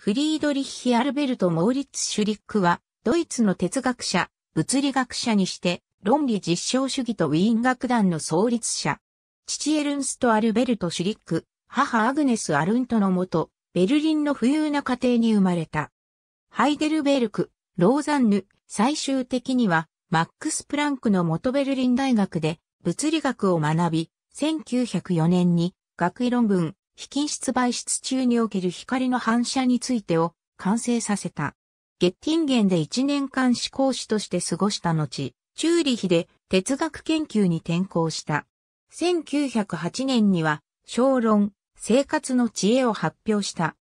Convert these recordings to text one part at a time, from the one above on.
フリードリッヒ・アルベルト・モーリッツ・シュリックは、ドイツの哲学者、物理学者にして、論理実証主義とウィーン学団の創立者。父エルンスト・アルベルト・シュリック、母アグネス・アルントのもと、ベルリンの富裕な家庭に生まれた。ハイデルベルク、ローザンヌ、最終的には、マックス・プランクの元ベルリン大学で物理学を学び、1904年に学位論文、非均質媒質中における光の反射についてを完成させた。ゲッティンゲンで1年間思考士として過ごした後、チューリヒで哲学研究に転向した。1908年には、小論、生活の知恵を発表した。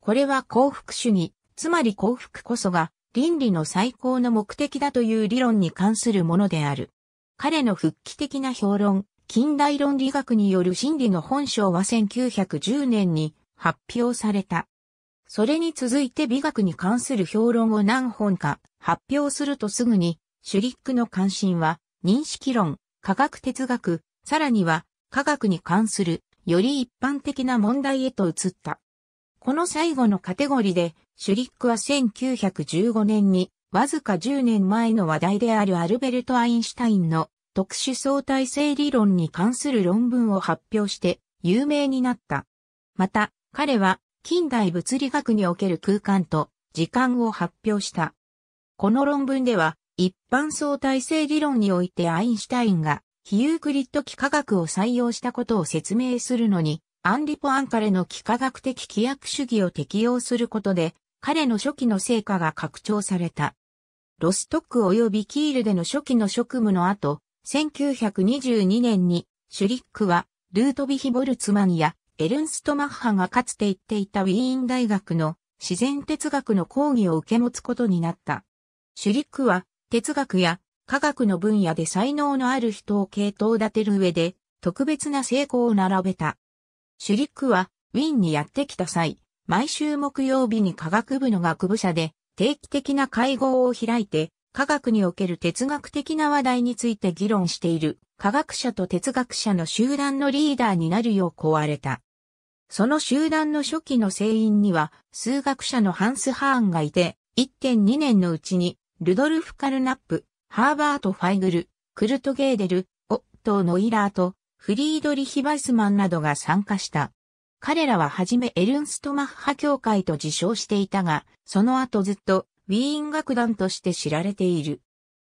これは幸福主義、つまり幸福こそが倫理の最高の目的だという理論に関するものである。彼の復帰的な評論、近代論理学による真理の本性は1910年に発表された。それに続いて美学に関する評論を何本か発表するとすぐに、シュリックの関心は、認識論、科学哲学、さらには、科学に関する、より一般的な問題へと移った。この最後のカテゴリで、シュリックは1915年に、わずか10年前の話題であるアルベルト・アインシュタインの特殊相対性理論に関する論文を発表して有名になった。また、彼は近代物理学における空間と時間を発表した。この論文では、一般相対性理論においてアインシュタインが非ユークリッド幾何学を採用したことを説明するのに、アンリポ・アンカレの幾何学的規約主義を適用することで、彼の初期の成果が拡張された。ロストック及びキールでの初期の職務の後、1922年にシュリックはルートビヒ・ボルツマンやエルンスト・マッハがかつて行っていたウィーン大学の自然哲学の講義を受け持つことになった。シュリックは哲学や科学の分野で才能のある人を系統立てる上で特別な成功を並べた。シュリックはウィーンにやってきた際、毎週木曜日に科学部の学部者で定期的な会合を開いて科学における哲学的な話題について議論している科学者と哲学者の集団のリーダーになるよう請われた。その集団の初期の成員には数学者のハンス・ハーンがいて、1.2年のうちにルドルフ・カルナップ、ハーバート・ファイグル、クルト・ゲーデル、オットー・ノイラーとフリードリヒ・バイスマンなどが参加した。彼らははじめエルンスト・マッハ協会と自称していたが、その後ずっとウィーン楽団として知られている。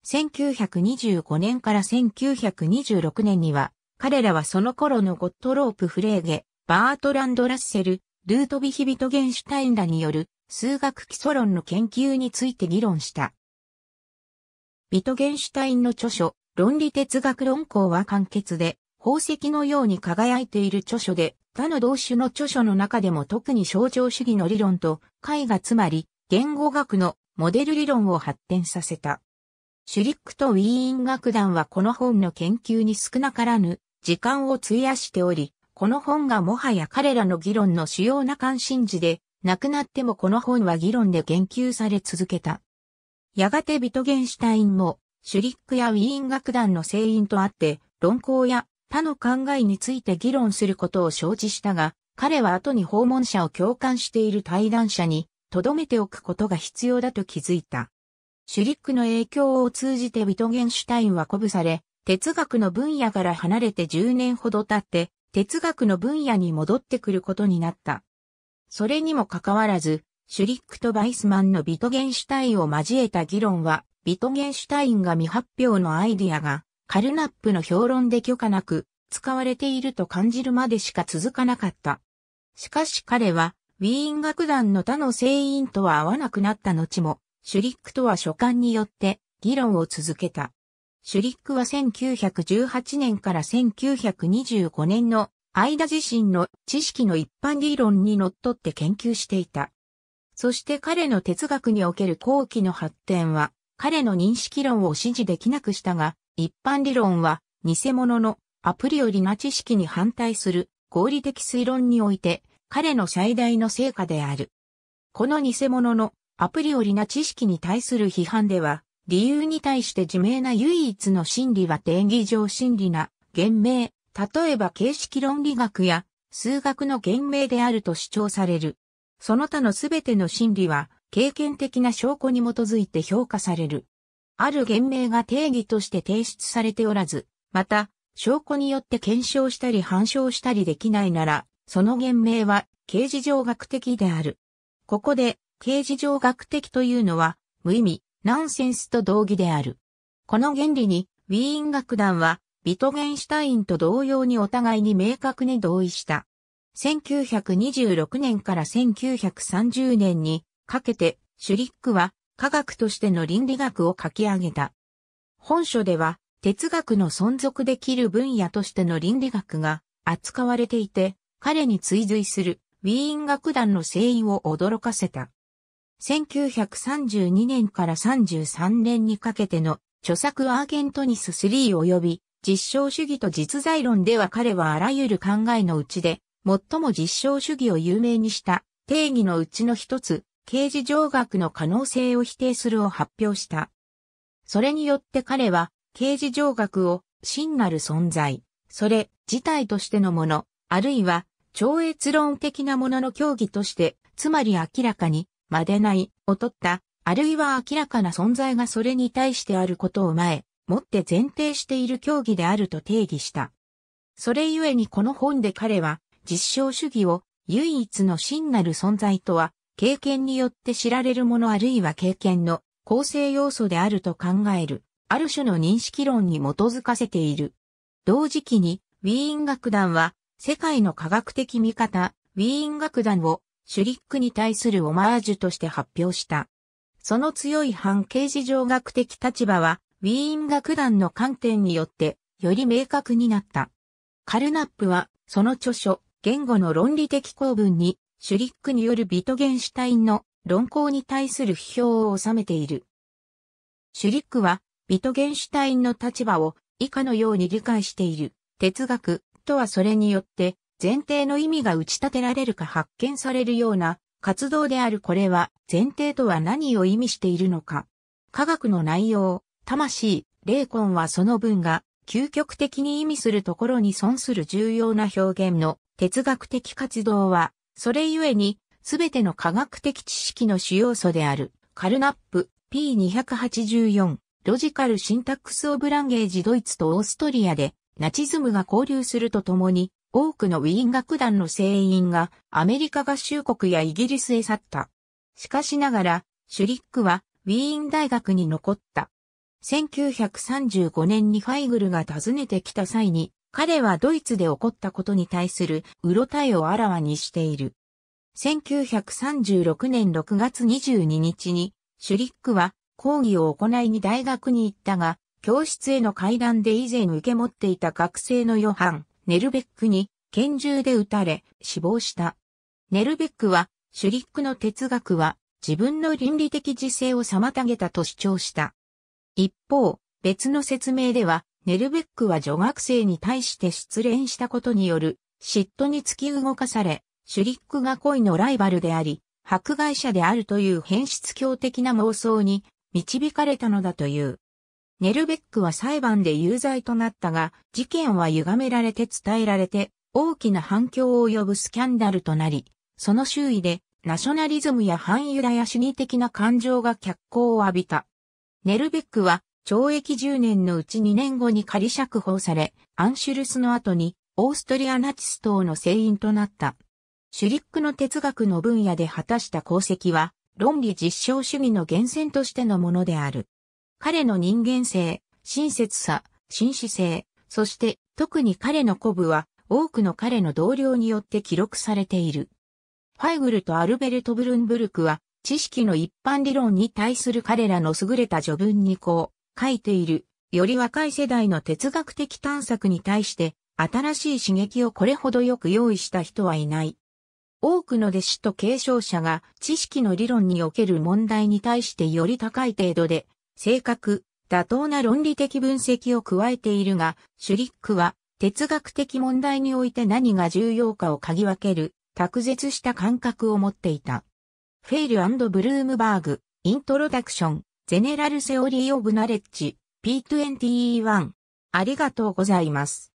1925年から1926年には、彼らはその頃のゴットロープ・フレーゲ、バートランド・ラッセル、ルートビヒビト・ゲンシュタインらによる数学基礎論の研究について議論した。ビト・ゲンシュタインの著書、論理哲学論考は簡潔で、宝石のように輝いている著書で、他の同種の著書の中でも特に象徴主義の理論と、絵画つまり、言語学のモデル理論を発展させた。シュリックとウィーン楽団はこの本の研究に少なからぬ時間を費やしており、この本がもはや彼らの議論の主要な関心事で、亡くなってもこの本は議論で言及され続けた。やがてビトゲンシュタインも、シュリックやウィーン楽団の声員とあって、論考や他の考えについて議論することを承知したが、彼は後に訪問者を共感している対談者に、とどめておくことが必要だと気づいた。シュリックの影響を通じてビトゲンシュタインは鼓舞され、哲学の分野から離れて10年ほど経って、哲学の分野に戻ってくることになった。それにもかかわらず、シュリックとバイスマンのビトゲンシュタインを交えた議論は、ビトゲンシュタインが未発表のアイディアが、カルナップの評論で許可なく、使われていると感じるまでしか続かなかった。しかし彼は、ウィーン楽団の他の聖員とは合わなくなった後も、シュリックとは書簡によって議論を続けた。シュリックは1918年から1925年の間自身の知識の一般理論にのっとって研究していた。そして彼の哲学における後期の発展は、彼の認識論を支持できなくしたが、一般理論は偽物のアプリよりな知識に反対する合理的推論において彼の最大の成果である。この偽物のアプリオリな知識に対する批判では、理由に対して自明な唯一の真理は定義上真理な言明、例えば形式論理学や数学の言明であると主張される。その他のすべての真理は経験的な証拠に基づいて評価される。ある言明が定義として提出されておらず、また、証拠によって検証したり反証したりできないなら、その言明は形事上学的である。ここで、形事上学的というのは、無意味、ナンセンスと同義である。この原理に、ウィーン楽団は、ビトゲンシュタインと同様にお互いに明確に同意した。1926年から1930年にかけて、シュリックは科学としての倫理学を書き上げた。本書では、哲学の存続できる分野としての倫理学が扱われていて、彼に追随するウィーン楽団の声員を驚かせた。1932年から33年にかけての著作アーケントニス3及び実証主義と実在論では彼はあらゆる考えのうちで最も実証主義を有名にした定義のうちの一つ、刑事上学の可能性を否定するを発表した。それによって彼は刑事上学を真なる存在、それ自体としてのもの、あるいは超越論的なものの競技として、つまり明らかに、までない、劣った、あるいは明らかな存在がそれに対してあることを前、もって前提している競技であると定義した。それゆえにこの本で彼は、実証主義を唯一の真なる存在とは、経験によって知られるものあるいは経験の構成要素であると考える、ある種の認識論に基づかせている。同時期に、ウィーン楽団は世界の科学的見方、ウィーン楽団をシュリックに対するオマージュとして発表した。その強い反形事情学的立場は、ウィーン楽団の観点によって、より明確になった。カルナップは、その著書、言語の論理的構文に、シュリックによるビトゲンシュタインの論考に対する批評を収めている。シュリックは、ビトゲンシュタインの立場を以下のように理解している。哲学、トはそれによって、前提の意味が打ち立てられるか発見されるような活動であるこれは前提とは何を意味しているのか。科学の内容、魂、霊魂はその分が究極的に意味するところに損する重要な表現の哲学的活動は、それゆえに全ての科学的知識の主要素であるカルナップ P284 ロジカルシンタックスオブランゲージドイツとオーストリアでナチズムが交流するとともに、多くのウィーン楽団の船員がアメリカ合衆国やイギリスへ去った。しかしながら、シュリックはウィーン大学に残った。1935年にファイグルが訪ねてきた際に、彼はドイツで起こったことに対するうろたえをあらわにしている。1936年6月22日に、シュリックは講義を行いに大学に行ったが、教室への階段で以前受け持っていた学生のヨハン、ネルベックに拳銃で撃たれ死亡した。ネルベックは、シュリックの哲学は自分の倫理的自制を妨げたと主張した。一方、別の説明では、ネルベックは女学生に対して失恋したことによる嫉妬に突き動かされ、シュリックが恋のライバルであり、迫害者であるという変質狂的な妄想に導かれたのだという。ネルベックは裁判で有罪となったが、事件は歪められて伝えられて、大きな反響を呼ぶスキャンダルとなり、その周囲でナショナリズムや反ユダヤ主義的な感情が脚光を浴びた。ネルベックは懲役10年のうち2年後に仮釈放され、アンシュルスの後にオーストリアナチス党の成員となった。シュリックの哲学の分野で果たした功績は、論理実証主義の源泉としてのものである。彼の人間性、親切さ、紳士性、そして特に彼の鼓舞は多くの彼の同僚によって記録されている。ファイグルとアルベルト・ブルンブルクは知識の一般理論に対する彼らの優れた序文にこう書いている、より若い世代の哲学的探索に対して新しい刺激をこれほどよく用意した人はいない。多くの弟子と継承者が知識の理論における問題に対してより高い程度で正確、妥当な論理的分析を加えているが、シュリックは哲学的問題において何が重要かを嗅ぎ分ける、卓絶した感覚を持っていた。フェイルブルームバーグ、イントロダクション、ゼネラルセオリーオブナレッジ、P21。ありがとうございます。